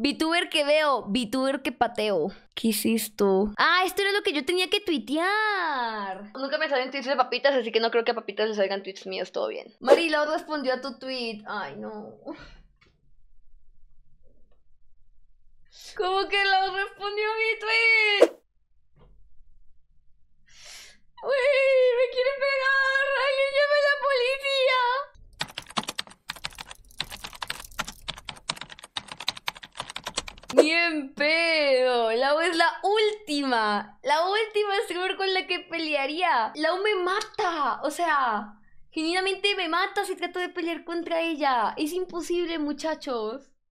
VTuber que veo, VTuber que pateo. ¿Qué hiciste? Ah, esto era lo que yo tenía que tuitear. Nunca me salen tweets de papitas, así que no creo que a papitas le salgan tweets míos, todo bien. Marilo respondió a tu tweet. Ay, no. ¿Cómo que lo respondió mi Ni en pedo. Lau es la última. La última streamer con la que pelearía. Lau me mata. O sea, genuinamente me mata si trato de pelear contra ella. Es imposible, muchachos.